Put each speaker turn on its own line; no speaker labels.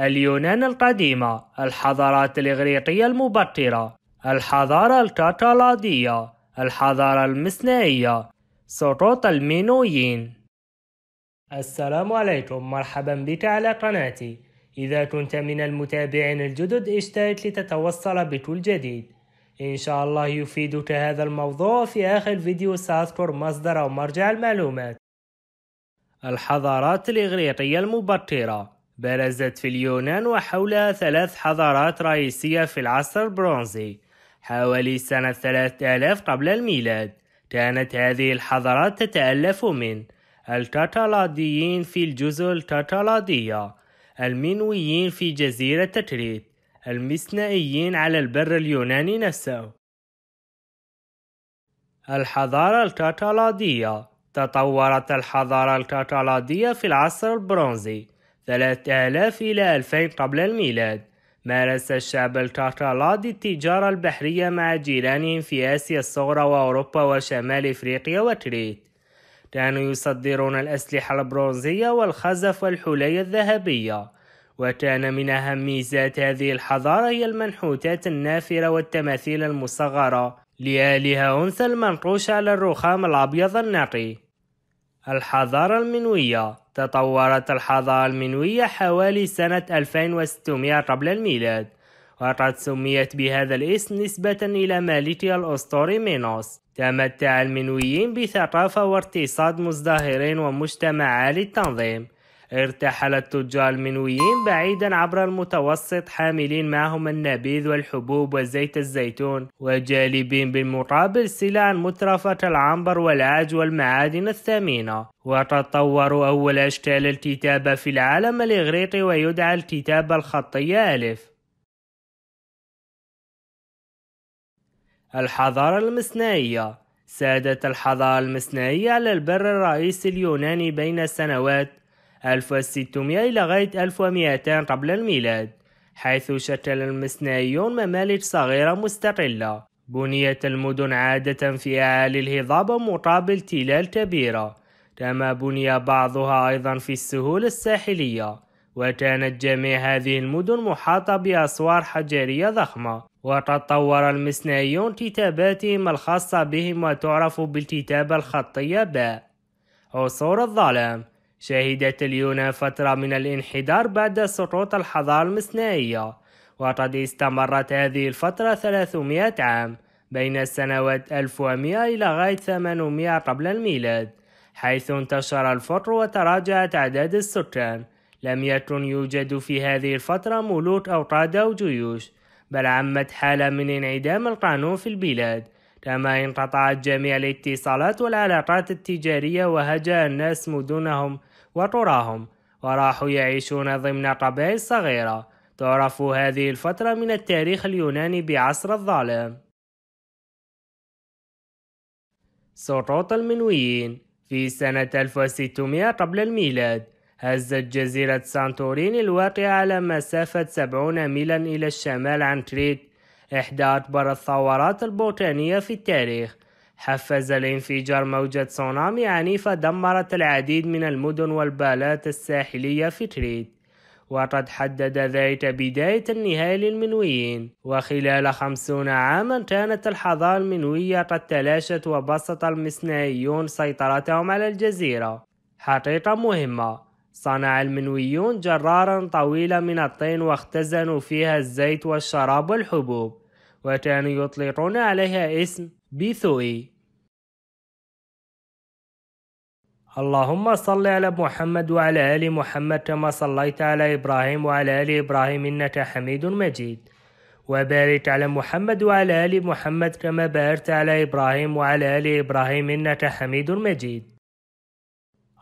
اليونان القديمة الحضارات الإغريقية المبطرة، الحضارة الكاتالادية الحضارة المسنائية سقوط المينويين السلام عليكم مرحبا بك على قناتي إذا كنت من المتابعين الجدد اشترك لتتوصل بكل جديد إن شاء الله يفيدك هذا الموضوع في آخر فيديو سأذكر مصدر أو مرجع المعلومات الحضارات الإغريقية المبطرة برزت في اليونان وحولها ثلاث حضارات رئيسية في العصر البرونزي حوالي سنة 3000 قبل الميلاد كانت هذه الحضارات تتألف من التاتالاديين في الجزر التاتالادية المنويين في جزيرة تكريت المسنائيين على البر اليوناني نفسه الحضارة التاتالادية تطورت الحضارة التاتالادية في العصر البرونزي 3000 إلى 2000 قبل الميلاد مارس الشعب التاتالاد التجارة البحرية مع جيرانهم في آسيا الصغرى وأوروبا وشمال إفريقيا وتريت كانوا يصدرون الأسلحة البرونزية والخزف والحلي الذهبية وكان من أهم ميزات هذه الحضارة هي المنحوتات النافرة والتماثيل المصغرة لآلهة أنثى المنقوشة على الرخام الأبيض النقي الحضارة المنوية تطورت الحضارة المنوية حوالي سنة 2600 قبل الميلاد وقد سميت بهذا الاسم نسبة إلى مالكها الأسطوري مينوس تمتع المنويين بثقافة واقتصاد مزدهرين ومجتمع عالي التنظيم ارتحل التجار المنويين بعيدا عبر المتوسط حاملين معهم النبيذ والحبوب وزيت الزيتون وجالبين بالمقابل سلعا مترفة العنبر والعاج والمعادن الثمينة وتطور أول أشكال الكتابة في العالم الإغريقي ويدعى الكتابة الخطية ألف الحضارة المسنائية سادت الحضارة المسنائية على البر الرئيسي اليوناني بين سنوات 1600 إلى غاية 1200 قبل الميلاد حيث شكل المسنائيون ممالك صغيرة مستقلة بنيت المدن عادة في أعالي الهضاب مقابل تلال كبيرة كما بني بعضها أيضا في السهول الساحلية وكانت جميع هذه المدن محاطة بأسوار حجرية ضخمة وقد طور المسنائيون كتاباتهم الخاصة بهم وتعرف بالكتابة الخطية باء عصور الظلام شهدت اليونان فترة من الانحدار بعد سقوط الحضارة المسنائية وقد استمرت هذه الفترة 300 عام بين السنوات 1100 إلى غاية 800 قبل الميلاد حيث انتشر الفقر وتراجعت أعداد السكان لم يكن يوجد في هذه الفترة ملوك أو قادة أو جيوش بل عمت حالة من انعدام القانون في البلاد كما انقطعت جميع الاتصالات والعلاقات التجارية وهجأ الناس مدنهم وقراهم وراحوا يعيشون ضمن قبائل صغيرة تعرف هذه الفترة من التاريخ اليوناني بعصر الظالم سقوط المنويين في سنة 1600 قبل الميلاد هزت جزيرة سانتوريني الواقعة على مسافة 70 ميلا إلى الشمال عن كريت إحدى أكبر الثورات البوتانية في التاريخ حفز الانفجار موجة تسونامي عنيفة دمرت العديد من المدن والبالات الساحلية في تريد وقد حدد ذلك بداية النهاية للمنويين وخلال خمسون عاما كانت الحضارة المنوية قد تلاشت وبسط المسنائيون سيطرتهم على الجزيرة حقيقة مهمة صنع المنويون جرارا طويلا من الطين واختزنوا فيها الزيت والشراب والحبوب وكانوا يطلقون عليها اسم بيثوئي اللهم صل على محمد وعلى آل محمد كما صليت على إبراهيم وعلى آل إبراهيم إنك حميد مجيد وبارك على محمد وعلى آل محمد كما باركت على إبراهيم وعلى آل إبراهيم إنك حميد مجيد